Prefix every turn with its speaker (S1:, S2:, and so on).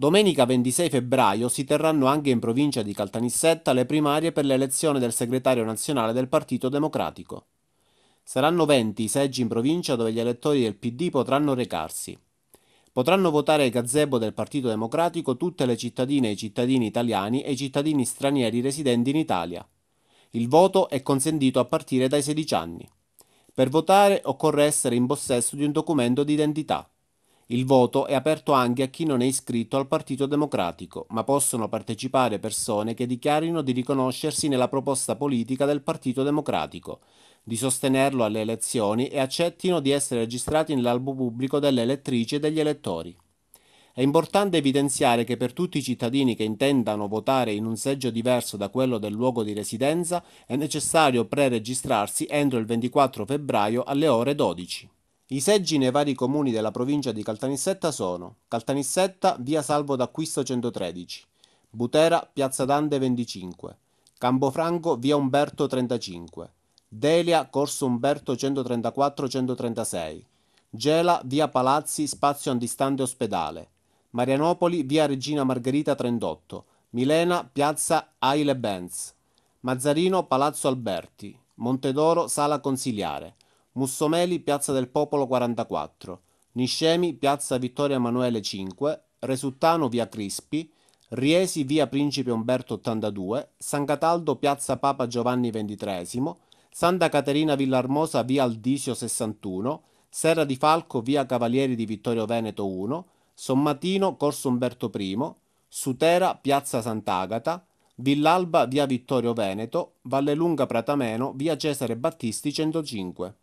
S1: Domenica 26 febbraio si terranno anche in provincia di Caltanissetta le primarie per l'elezione del segretario nazionale del Partito Democratico. Saranno 20 i seggi in provincia dove gli elettori del PD potranno recarsi. Potranno votare ai gazebo del Partito Democratico tutte le cittadine e i cittadini italiani e i cittadini stranieri residenti in Italia. Il voto è consentito a partire dai 16 anni. Per votare occorre essere in possesso di un documento d'identità. Il voto è aperto anche a chi non è iscritto al Partito Democratico, ma possono partecipare persone che dichiarino di riconoscersi nella proposta politica del Partito Democratico, di sostenerlo alle elezioni e accettino di essere registrati nell'albo pubblico delle elettrici e degli elettori. È importante evidenziare che per tutti i cittadini che intendano votare in un seggio diverso da quello del luogo di residenza è necessario preregistrarsi entro il 24 febbraio alle ore 12. I seggi nei vari comuni della provincia di Caltanissetta sono Caltanissetta, via Salvo d'Acquisto 113, Butera, piazza Dante 25, Campofranco, via Umberto 35, Delia, corso Umberto 134-136, Gela, via Palazzi, spazio antistante ospedale, Marianopoli, via Regina Margherita 38, Milena, piazza Aile Benz, Mazzarino, palazzo Alberti, Montedoro, sala consiliare. Mussomeli piazza del Popolo 44, Niscemi piazza Vittorio Emanuele 5, Resuttano via Crispi, Riesi via Principe Umberto 82, San Cataldo piazza Papa Giovanni XXIII, Santa Caterina Villarmosa via Aldisio 61, Serra di Falco via Cavalieri di Vittorio Veneto 1, Sommatino corso Umberto I, Sutera piazza Sant'Agata, Villalba via Vittorio Veneto, Vallelunga Pratameno via Cesare Battisti 105.